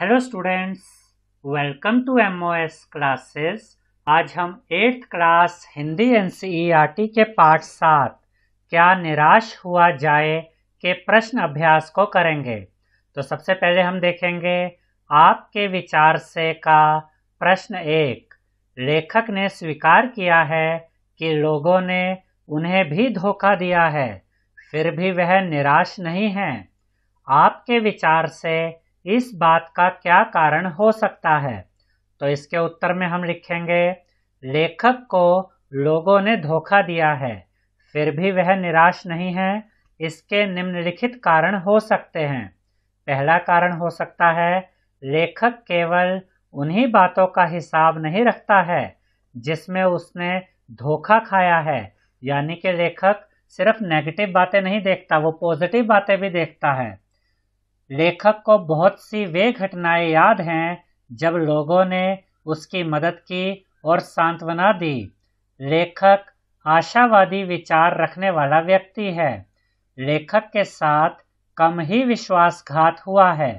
hello students welcome to MOS classes आज हम eighth class Hindi NCERT e के part सात क्या निराश हुआ जाए के प्रश्न अभ्यास को करेंगे तो सबसे पहले हम देखेंगे आपके विचार से का प्रश्न एक लेखक ने स्वीकार किया है कि लोगों ने उन्हें भी धोखा दिया है फिर भी वह निराश नहीं है आपके विचार से इस बात का क्या कारण हो सकता है तो इसके उत्तर में हम लिखेंगे लेखक को लोगों ने धोखा दिया है फिर भी वह निराश नहीं है इसके निम्नलिखित कारण हो सकते हैं पहला कारण हो सकता है लेखक केवल उन्हीं बातों का हिसाब नहीं रखता है जिसमें उसने धोखा खाया है यानी कि लेखक सिर्फ नेगेटिव बातें नहीं देखता वो पॉजिटिव बातें भी देखता है लेखक को बहुत सी वे घटनाएं याद हैं जब लोगों ने उसकी मदद की और सांत्वना दी लेखक आशावादी विचार रखने वाला व्यक्ति है लेखक के साथ कम ही विश्वासघात हुआ है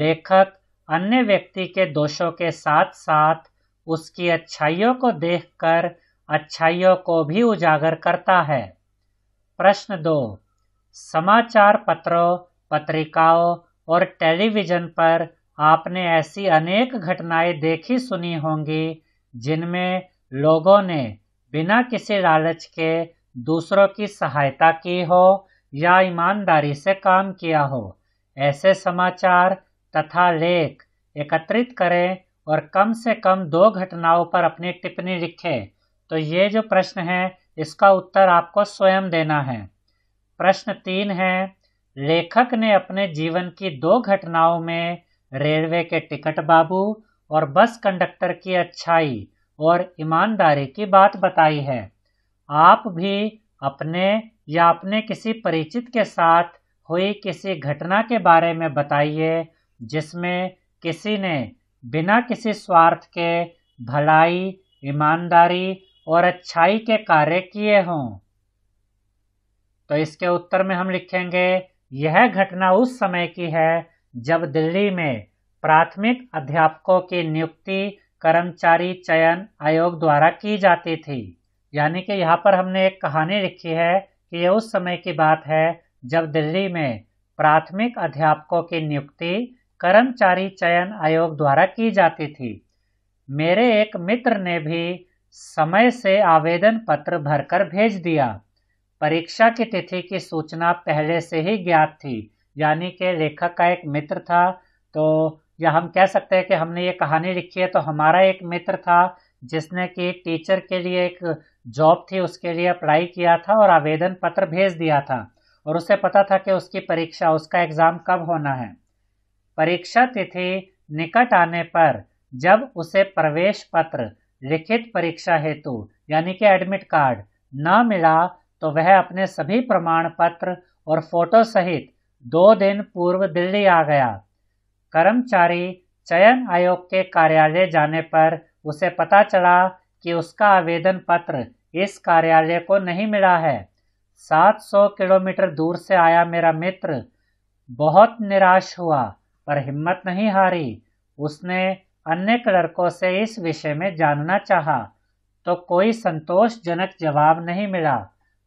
लेखक अन्य व्यक्ति के दोषों के साथ साथ उसकी अच्छाइयों को देखकर अच्छाइयों को भी उजागर करता है प्रश्न दो समाचार पत्रों पत्रिकाओं और टेलीविज़न पर आपने ऐसी अनेक घटनाएं देखी सुनी होंगी जिनमें लोगों ने बिना किसी लालच के दूसरों की सहायता की हो या ईमानदारी से काम किया हो ऐसे समाचार तथा लेख एकत्रित करें और कम से कम दो घटनाओं पर अपनी टिप्पणी लिखें तो ये जो प्रश्न है इसका उत्तर आपको स्वयं देना है प्रश्न तीन है लेखक ने अपने जीवन की दो घटनाओं में रेलवे के टिकट बाबू और बस कंडक्टर की अच्छाई और ईमानदारी की बात बताई है आप भी अपने या अपने किसी परिचित के साथ हुई किसी घटना के बारे में बताइए जिसमें किसी ने बिना किसी स्वार्थ के भलाई ईमानदारी और अच्छाई के कार्य किए हों तो इसके उत्तर में हम लिखेंगे यह घटना उस समय की है जब दिल्ली में प्राथमिक अध्यापकों की नियुक्ति कर्मचारी चयन आयोग द्वारा की जाती थी यानी कि यहाँ पर हमने एक कहानी लिखी है कि यह उस समय की बात है जब दिल्ली में प्राथमिक अध्यापकों की नियुक्ति कर्मचारी चयन आयोग द्वारा की जाती थी मेरे एक मित्र ने भी समय से आवेदन पत्र भरकर भेज दिया परीक्षा की तिथि की सूचना पहले से ही ज्ञात थी यानी कि लेखक का एक मित्र था तो या हम कह सकते हैं कि हमने ये कहानी लिखी है तो हमारा एक मित्र था जिसने कि टीचर के लिए एक जॉब थी उसके लिए अप्लाई किया था और आवेदन पत्र भेज दिया था और उसे पता था कि उसकी परीक्षा उसका एग्ज़ाम कब होना है परीक्षा तिथि निकट आने पर जब उसे प्रवेश पत्र लिखित परीक्षा हेतु यानी कि एडमिट कार्ड न मिला तो वह अपने सभी प्रमाण पत्र और फोटो सहित दो दिन पूर्व दिल्ली आ गया कर्मचारी चयन आयोग के कार्यालय जाने पर उसे पता चला कि उसका आवेदन पत्र इस कार्यालय को नहीं मिला है 700 किलोमीटर दूर से आया मेरा मित्र बहुत निराश हुआ पर हिम्मत नहीं हारी उसने अन्य क्लर्कों से इस विषय में जानना चाहा तो कोई संतोषजनक जवाब नहीं मिला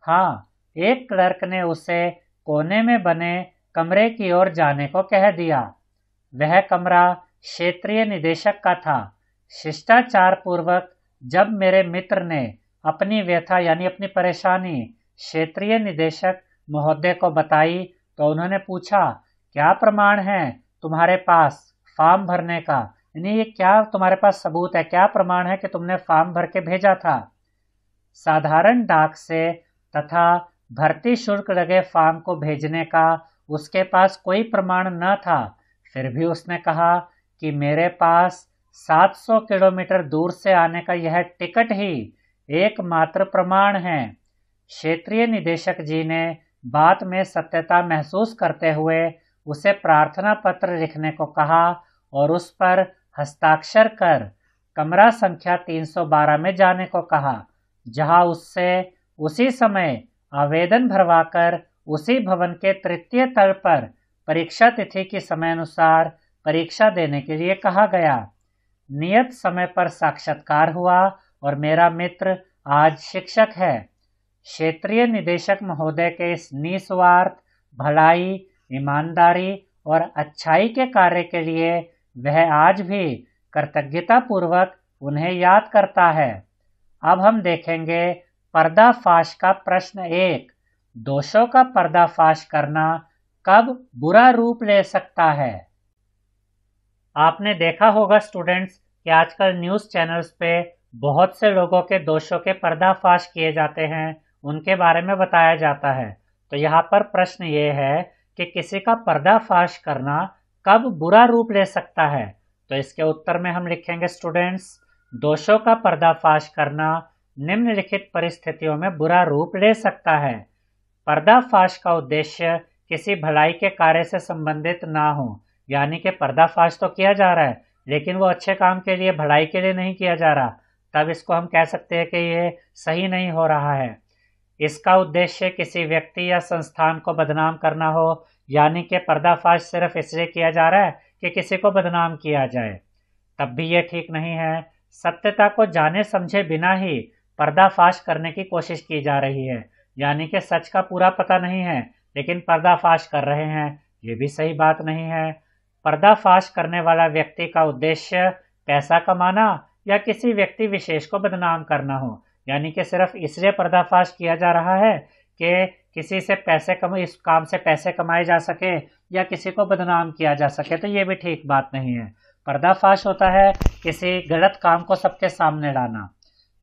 हाँ एक क्लर्क ने उसे कोने में बने कमरे की ओर जाने को कह दिया वह कमरा क्षेत्रीय निदेशक का था शिष्टाचार पूर्वक जब मेरे मित्र ने अपनी व्यथा यानी अपनी परेशानी क्षेत्रीय निदेशक महोदय को बताई तो उन्होंने पूछा क्या प्रमाण है तुम्हारे पास फॉर्म भरने का यानी ये क्या तुम्हारे पास सबूत है क्या प्रमाण है कि तुमने फॉर्म भर के भेजा था साधारण डाक से तथा भर्ती शुल्क लगे फॉर्म को भेजने का उसके पास कोई प्रमाण न था फिर भी उसने कहा कि मेरे पास 700 किलोमीटर दूर से आने का यह टिकट ही एकमात्र प्रमाण है क्षेत्रीय निदेशक जी ने बात में सत्यता महसूस करते हुए उसे प्रार्थना पत्र लिखने को कहा और उस पर हस्ताक्षर कर कमरा संख्या 312 में जाने को कहा जहां उससे उसी समय आवेदन भरवाकर उसी भवन के तृतीय तल पर परीक्षा तिथि के समय अनुसार परीक्षा देने के लिए कहा गया नियत समय पर साक्षात्कार हुआ और मेरा मित्र आज शिक्षक है क्षेत्रीय निदेशक महोदय के इस निस्वार्थ भलाई ईमानदारी और अच्छाई के कार्य के लिए वह आज भी कृतज्ञता पूर्वक उन्हें याद करता है अब हम देखेंगे पर्दाफाश का प्रश्न एक दोषों का पर्दाफाश करना कब बुरा रूप ले सकता है आपने देखा होगा स्टूडेंट्स कि आजकल न्यूज़ चैनल्स पे बहुत से लोगों के दोषों के पर्दाफाश किए जाते हैं उनके बारे में बताया जाता है तो यहाँ पर प्रश्न ये है कि किसी का पर्दाफाश करना कब बुरा रूप ले सकता है तो इसके उत्तर में हम लिखेंगे स्टूडेंट्स दोषों का पर्दाफाश करना निम्नलिखित परिस्थितियों में बुरा रूप ले सकता है पर्दाफाश का उद्देश्य किसी भलाई के कार्य से संबंधित ना हो यानी कि पर्दाफाश तो किया जा रहा है लेकिन वो अच्छे काम के लिए भलाई के लिए नहीं किया जा रहा तब इसको हम कह सकते हैं कि ये सही नहीं हो रहा है इसका उद्देश्य किसी व्यक्ति या संस्थान को बदनाम करना हो यानी कि पर्दाफाश सिर्फ इसलिए किया जा रहा है कि किसी को बदनाम किया जाए तब भी ये ठीक नहीं है सत्यता को जाने समझे बिना ही पर्दाफाश करने की कोशिश की जा रही है यानी कि सच का पूरा पता नहीं है लेकिन पर्दाफाश कर रहे हैं ये भी सही बात नहीं है पर्दाफाश करने वाला व्यक्ति का उद्देश्य पैसा कमाना या किसी व्यक्ति विशेष को बदनाम करना हो यानी कि सिर्फ इसलिए पर्दाफाश किया जा रहा है कि किसी से पैसे कम इस काम से पैसे कमाए जा सके या किसी को बदनाम किया जा सके तो ये भी ठीक बात नहीं है पर्दाफाश होता है किसी गलत काम को सबके सामने लाना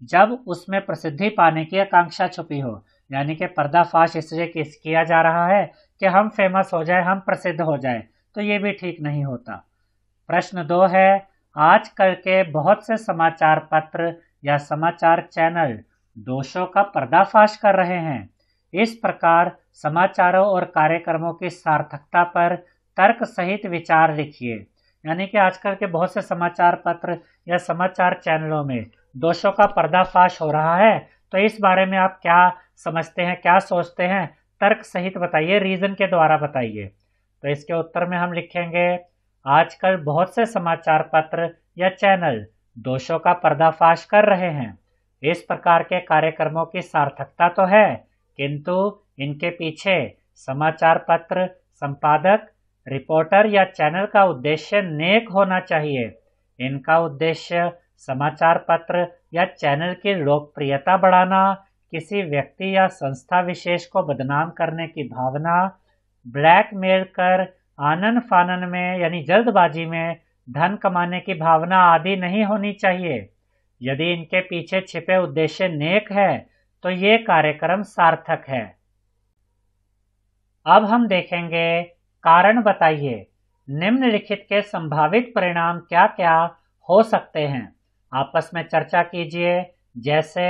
जब उसमें प्रसिद्धि पाने की आकांक्षा छुपी हो यानी कि पर्दाफाश इसलिए किया जा रहा है कि हम फेमस हो जाए हम प्रसिद्ध हो जाए तो ये भी ठीक नहीं होता प्रश्न दो है आजकल के बहुत से समाचार पत्र या समाचार चैनल दोषों का पर्दाफाश कर रहे हैं इस प्रकार समाचारों और कार्यक्रमों की सार्थकता पर तर्क सहित विचार लिखिए यानी कि आजकल के बहुत से समाचार पत्र या समाचार चैनलों में दोषों का पर्दाफाश हो रहा है तो इस बारे में आप क्या समझते हैं क्या सोचते हैं तर्क सहित बताइए रीजन के द्वारा बताइए तो इसके उत्तर में हम लिखेंगे आजकल बहुत से समाचार पत्र या चैनल दोषों का पर्दाफाश कर रहे हैं इस प्रकार के कार्यक्रमों की सार्थकता तो है किंतु इनके पीछे समाचार पत्र संपादक रिपोर्टर या चैनल का उद्देश्य नेक होना चाहिए इनका उद्देश्य समाचार पत्र या चैनल की लोकप्रियता बढ़ाना किसी व्यक्ति या संस्था विशेष को बदनाम करने की भावना ब्लैकमेल कर आनन फानन में यानी जल्दबाजी में धन कमाने की भावना आदि नहीं होनी चाहिए यदि इनके पीछे छिपे उद्देश्य नेक है तो ये कार्यक्रम सार्थक है अब हम देखेंगे कारण बताइए निम्नलिखित के संभावित परिणाम क्या क्या हो सकते हैं आपस में चर्चा कीजिए जैसे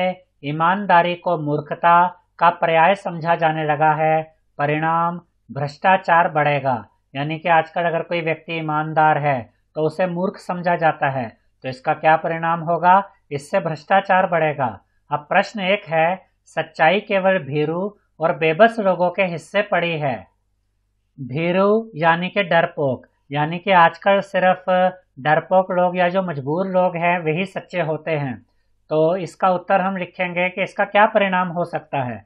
ईमानदारी को मूर्खता का पर्याय समझा जाने लगा है परिणाम भ्रष्टाचार बढ़ेगा यानी कि आजकल अगर कोई व्यक्ति ईमानदार है तो उसे मूर्ख समझा जाता है तो इसका क्या परिणाम होगा इससे भ्रष्टाचार बढ़ेगा अब प्रश्न एक है सच्चाई केवल भीरू और बेबस लोगों के हिस्से पड़ी है भीरू यानी के डरपोक यानी कि आजकल सिर्फ डरपोक लोग या जो मजबूर लोग हैं वही सच्चे होते हैं तो इसका उत्तर हम लिखेंगे कि इसका क्या परिणाम हो सकता है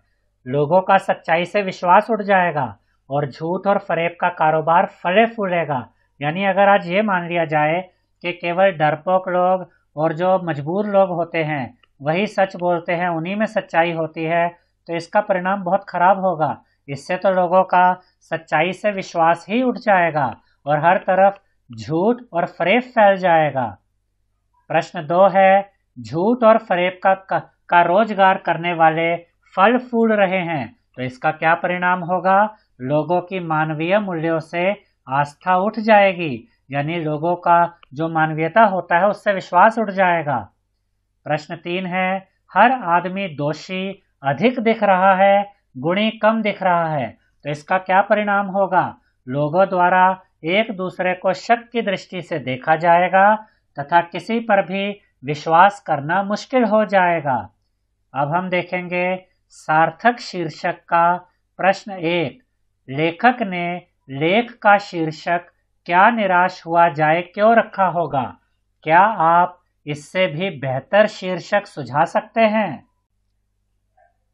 लोगों का सच्चाई से विश्वास उठ जाएगा और झूठ और फरेब का कारोबार फले फूलेगा यानी अगर आज ये मान लिया जाए कि केवल डरपोक लोग और जो मजबूर लोग होते हैं वही सच बोलते हैं उन्हीं में सच्चाई होती है तो इसका परिणाम बहुत खराब होगा इससे तो लोगों का सच्चाई से विश्वास ही उठ जाएगा और हर तरफ झूठ और फरेब फैल जाएगा प्रश्न दो है झूठ और फरेब का, का, का रोजगार करने वाले फल फूल रहे हैं तो इसका क्या परिणाम होगा लोगों की मानवीय मूल्यों से आस्था उठ जाएगी यानी लोगों का जो मानवीयता होता है उससे विश्वास उठ जाएगा प्रश्न तीन है हर आदमी दोषी अधिक दिख रहा है गुणी कम दिख रहा है तो इसका क्या परिणाम होगा लोगों द्वारा एक दूसरे को शक की दृष्टि से देखा जाएगा तथा किसी पर भी विश्वास करना मुश्किल हो जाएगा अब हम देखेंगे सार्थक शीर्षक का प्रश्न एक लेखक ने लेख का शीर्षक क्या निराश हुआ जाए क्यों रखा होगा क्या आप इससे भी बेहतर शीर्षक सुझा सकते हैं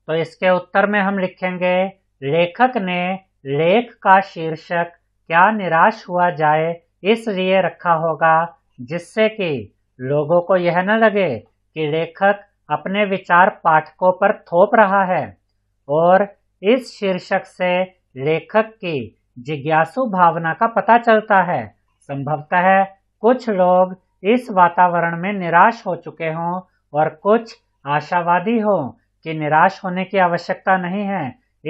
तो इसके उत्तर में हम लिखेंगे लेखक ने लेख का शीर्षक क्या निराश हुआ जाए इसलिए रखा होगा जिससे कि लोगों को यह न लगे कि लेखक अपने विचार पाठकों पर थोप रहा है और इस शीर्षक से लेखक की जिज्ञासु भावना का पता चलता है संभवतः कुछ लोग इस वातावरण में निराश हो चुके हों और कुछ आशावादी हों कि निराश होने की आवश्यकता नहीं है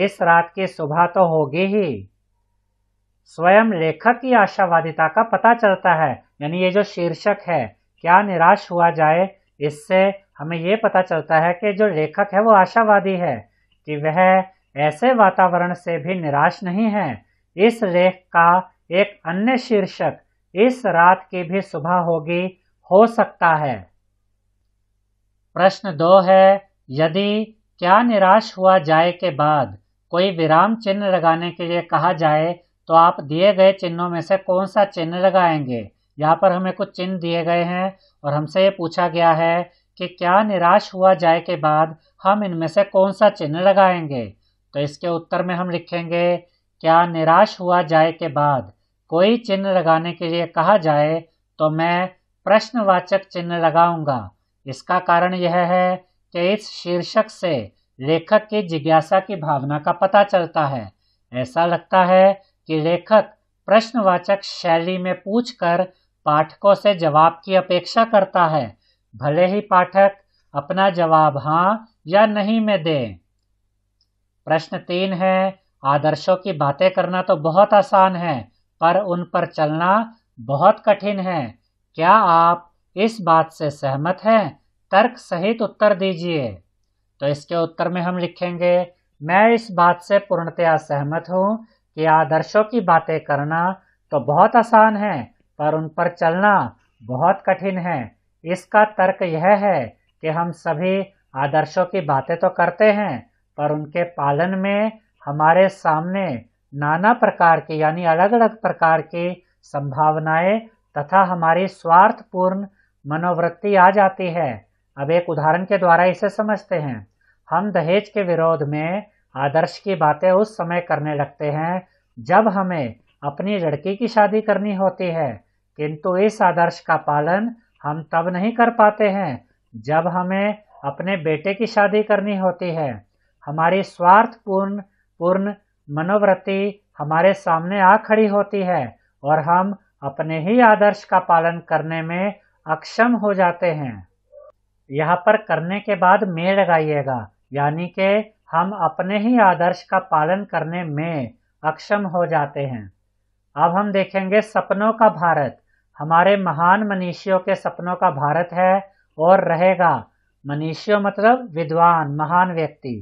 इस रात की सुबह तो होगी ही स्वयं लेखक की आशावादिता का पता चलता है यानी ये जो शीर्षक है क्या निराश हुआ जाए इससे हमें ये पता चलता है कि जो लेखक है वो आशावादी है कि वह ऐसे वातावरण से भी निराश नहीं है इस लेख का एक अन्य शीर्षक इस रात की भी सुबह होगी हो सकता है प्रश्न दो है यदि क्या निराश हुआ जाए के बाद कोई विराम चिन्ह लगाने के लिए कहा जाए तो आप दिए गए चिन्हों में से कौन सा चिन्ह लगाएंगे यहाँ पर हमें कुछ चिन्ह दिए गए हैं और हमसे ये पूछा गया है कि क्या निराश हुआ जाए के बाद हम इनमें से कौन सा चिन्ह लगाएंगे तो इसके उत्तर में हम लिखेंगे क्या निराश हुआ जाए के बाद कोई चिन्ह लगाने के लिए कहा जाए तो मैं प्रश्नवाचक चिन्ह लगाऊंगा इसका कारण यह है कि इस शीर्षक से लेखक की जिज्ञासा की भावना का पता चलता है ऐसा लगता है कि लेखक प्रश्नवाचक शैली में पूछकर पाठकों से जवाब की अपेक्षा करता है भले ही पाठक अपना जवाब हाँ या नहीं में दे प्रश्न तीन है आदर्शों की बातें करना तो बहुत आसान है पर उन पर चलना बहुत कठिन है क्या आप इस बात से सहमत हैं तर्क सहित उत्तर दीजिए तो इसके उत्तर में हम लिखेंगे मैं इस बात से पूर्णतया सहमत हूँ कि आदर्शों की बातें करना तो बहुत आसान है पर उन पर चलना बहुत कठिन है इसका तर्क यह है कि हम सभी आदर्शों की बातें तो करते हैं पर उनके पालन में हमारे सामने नाना प्रकार की यानी अलग अलग प्रकार की संभावनाएं तथा हमारी स्वार्थपूर्ण मनोवृत्ति आ जाती है अब एक उदाहरण के द्वारा इसे समझते हैं हम दहेज के विरोध में आदर्श की बातें उस समय करने लगते हैं जब हमें अपनी लड़की की शादी करनी होती है किंतु इस आदर्श का पालन हम तब नहीं कर पाते हैं जब हमें अपने बेटे की शादी करनी होती है हमारी स्वार्थपूर्ण पूर्ण मनोवृत्ति हमारे सामने आ खड़ी होती है और हम अपने ही आदर्श का पालन करने में अक्षम हो जाते हैं यहाँ पर करने के बाद मे लगाइएगा यानी के हम अपने ही आदर्श का पालन करने में अक्षम हो जाते हैं अब हम देखेंगे सपनों का भारत हमारे महान मनीषियों के सपनों का भारत है और रहेगा मनीषियों मतलब विद्वान महान व्यक्ति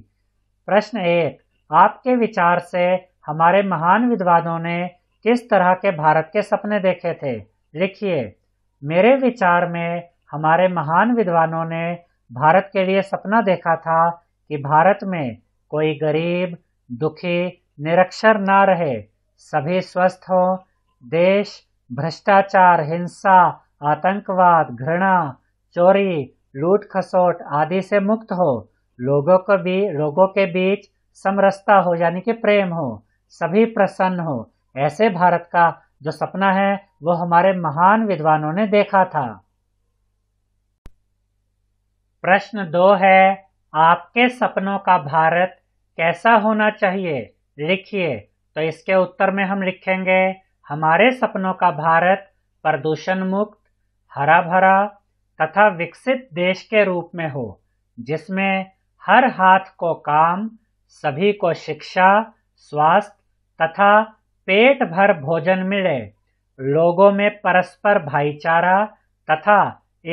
प्रश्न एक आपके विचार से हमारे महान विद्वानों ने किस तरह के भारत के सपने देखे थे लिखिए मेरे विचार में हमारे महान विद्वानों ने भारत के लिए सपना देखा था कि भारत में कोई गरीब दुखी निरक्षर ना रहे सभी स्वस्थ हो देश भ्रष्टाचार हिंसा आतंकवाद घृणा चोरी लूट खसोट आदि से मुक्त हो लोगों को भी लोगों के बीच समरसता हो यानी कि प्रेम हो सभी प्रसन्न हो ऐसे भारत का जो सपना है वो हमारे महान विद्वानों ने देखा था प्रश्न दो है आपके सपनों का भारत कैसा होना चाहिए लिखिए तो इसके उत्तर में हम लिखेंगे हमारे सपनों का भारत प्रदूषण मुक्त हरा भरा तथा विकसित देश के रूप में हो जिसमें हर हाथ को काम सभी को शिक्षा स्वास्थ्य तथा पेट भर भोजन मिले लोगों में परस्पर भाईचारा तथा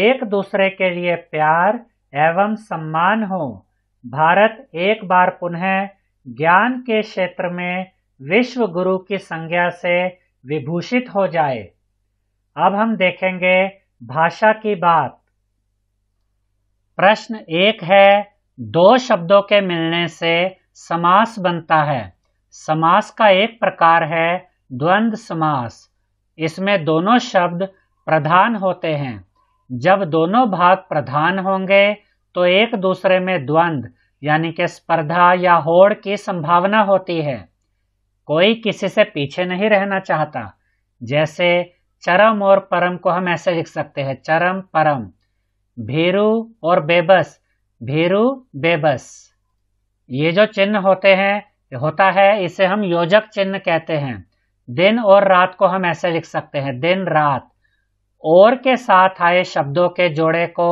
एक दूसरे के लिए प्यार एवं सम्मान हो भारत एक बार पुनः ज्ञान के क्षेत्र में विश्व गुरु की संज्ञा से विभूषित हो जाए अब हम देखेंगे भाषा की बात प्रश्न एक है दो शब्दों के मिलने से समास बनता है समास का एक प्रकार है द्वंद्व समास इसमें दोनों शब्द प्रधान होते हैं जब दोनों भाग प्रधान होंगे तो एक दूसरे में द्वंद्व यानी कि स्पर्धा या होड़ की संभावना होती है कोई किसी से पीछे नहीं रहना चाहता जैसे चरम और परम को हम ऐसे लिख सकते हैं चरम परम भीरू और बेबस भीरू बेबस ये जो चिन्ह होते हैं होता है इसे हम योजक चिन्ह कहते हैं दिन और रात को हम ऐसे लिख सकते हैं दिन रात और के साथ आए शब्दों के जोड़े को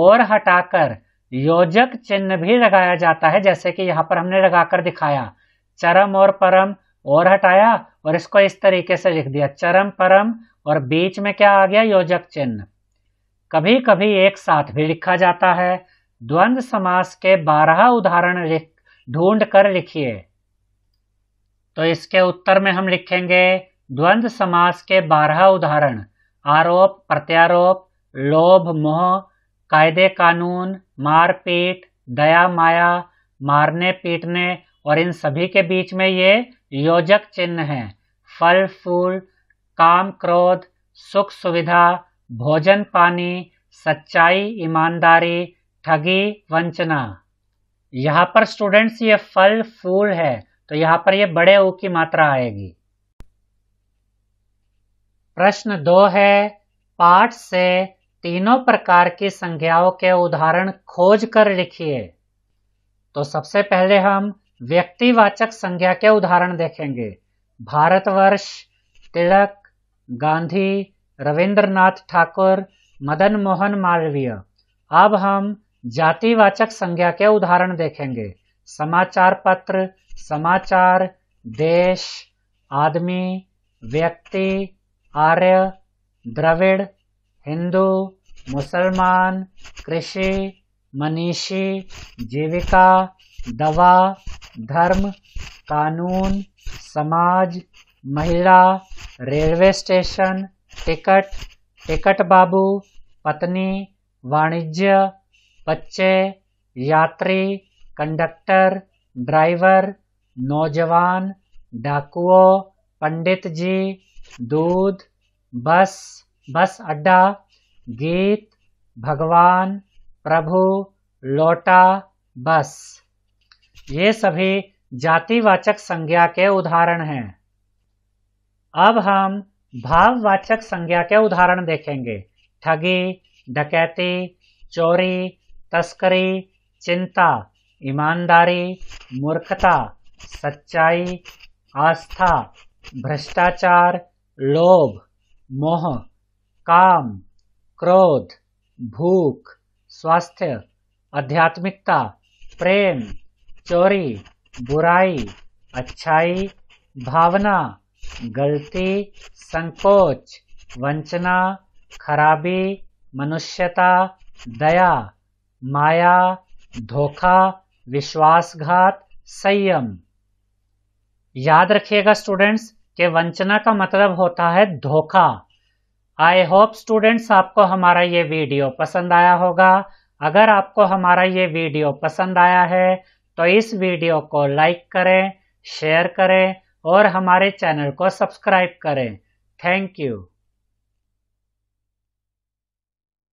और हटाकर योजक चिन्ह भी लगाया जाता है जैसे कि यहाँ पर हमने लगाकर दिखाया चरम और परम और हटाया और इसको इस तरीके से लिख दिया चरम परम और बीच में क्या आ गया योजक चिन्ह कभी कभी एक साथ भी लिखा जाता है द्वंद्व समास के बारह उदाहरण ढूंढ कर लिखिए तो इसके उत्तर में हम लिखेंगे द्वंद्व समास के बारह उदाहरण आरोप प्रत्यारोप लोभ मोह कायदे कानून मारपीट दया माया मारने पीटने और इन सभी के बीच में ये योजक चिन्ह है फल फूल काम क्रोध सुख सुविधा भोजन पानी सच्चाई ईमानदारी ठगी वंचना यहाँ पर स्टूडेंट्स ये फल फूल है तो यहाँ पर ये बड़े ऊ की मात्रा आएगी प्रश्न दो है पाठ से तीनों प्रकार की संज्ञाओं के उदाहरण खोज कर लिखिए तो सबसे पहले हम व्यक्तिवाचक संज्ञा के उदाहरण देखेंगे भारतवर्ष तिलक गांधी रविंद्रनाथ ठाकुर मदन मोहन मालवीय अब हम जातिवाचक संज्ञा के उदाहरण देखेंगे समाचार पत्र समाचार देश आदमी व्यक्ति आर्य द्रविड़ हिंदू मुसलमान कृषि मनीषी जीविका दवा धर्म कानून समाज महिला रेलवे स्टेशन टिकट टिकट बाबू पत्नी वाणिज्य बच्चे यात्री कंडक्टर ड्राइवर नौजवान डाकुओं पंडित जी दूध बस बस अड्डा गीत भगवान प्रभु लोटा बस ये सभी जातिवाचक संज्ञा के उदाहरण हैं अब हम भाववाचक संज्ञा के उदाहरण देखेंगे ठगी डकैती चोरी तस्करी चिंता ईमानदारी मूर्खता सच्चाई आस्था भ्रष्टाचार लोभ मोह काम क्रोध भूख स्वास्थ्य आध्यात्मिकता प्रेम चोरी बुराई अच्छाई भावना गलती संकोच वंचना खराबी मनुष्यता दया माया धोखा विश्वासघात संयम याद रखिएगा स्टूडेंट्स कि वंचना का मतलब होता है धोखा आई होप स्टूडेंट्स आपको हमारा ये वीडियो पसंद आया होगा अगर आपको हमारा ये वीडियो पसंद आया है तो इस वीडियो को लाइक करें शेयर करें और हमारे चैनल को सब्सक्राइब करें थैंक यू